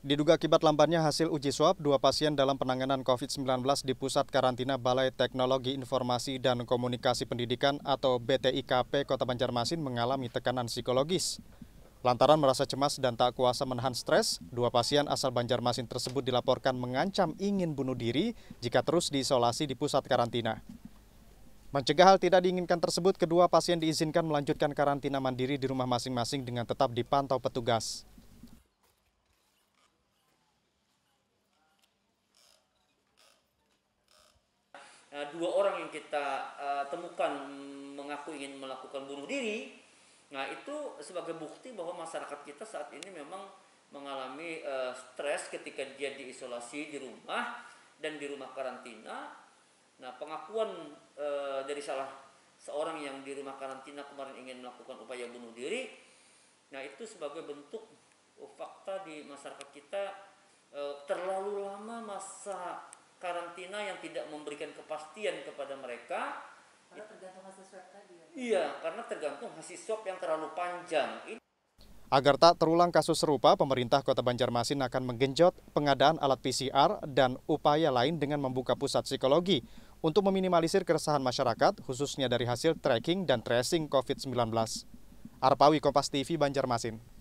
Diduga akibat lambatnya hasil uji swab, dua pasien dalam penanganan COVID-19 di Pusat Karantina Balai Teknologi Informasi dan Komunikasi Pendidikan atau BTIKP Kota Banjarmasin mengalami tekanan psikologis. Lantaran merasa cemas dan tak kuasa menahan stres, dua pasien asal Banjarmasin tersebut dilaporkan mengancam ingin bunuh diri jika terus diisolasi di pusat karantina. Mencegah hal tidak diinginkan tersebut, kedua pasien diizinkan melanjutkan karantina mandiri di rumah masing-masing dengan tetap dipantau petugas. Eh, dua orang yang kita eh, temukan mengaku ingin melakukan bunuh diri, nah itu sebagai bukti bahwa masyarakat kita saat ini memang mengalami eh, stres ketika dia diisolasi di rumah dan di rumah karantina. Nah pengakuan dari salah seorang yang di rumah karantina kemarin ingin melakukan upaya bunuh diri, nah itu sebagai bentuk fakta di masyarakat kita terlalu lama masa karantina yang tidak memberikan kepastian kepada mereka. Karena tergantung hasil swab tadi. Ya? Iya, karena tergantung hasil swab yang terlalu panjang. Ini Agar tak terulang kasus serupa, pemerintah Kota Banjarmasin akan menggenjot pengadaan alat PCR dan upaya lain dengan membuka pusat psikologi untuk meminimalisir keresahan masyarakat, khususnya dari hasil tracking dan tracing COVID-19. Arpawi Kompas TV Banjarmasin.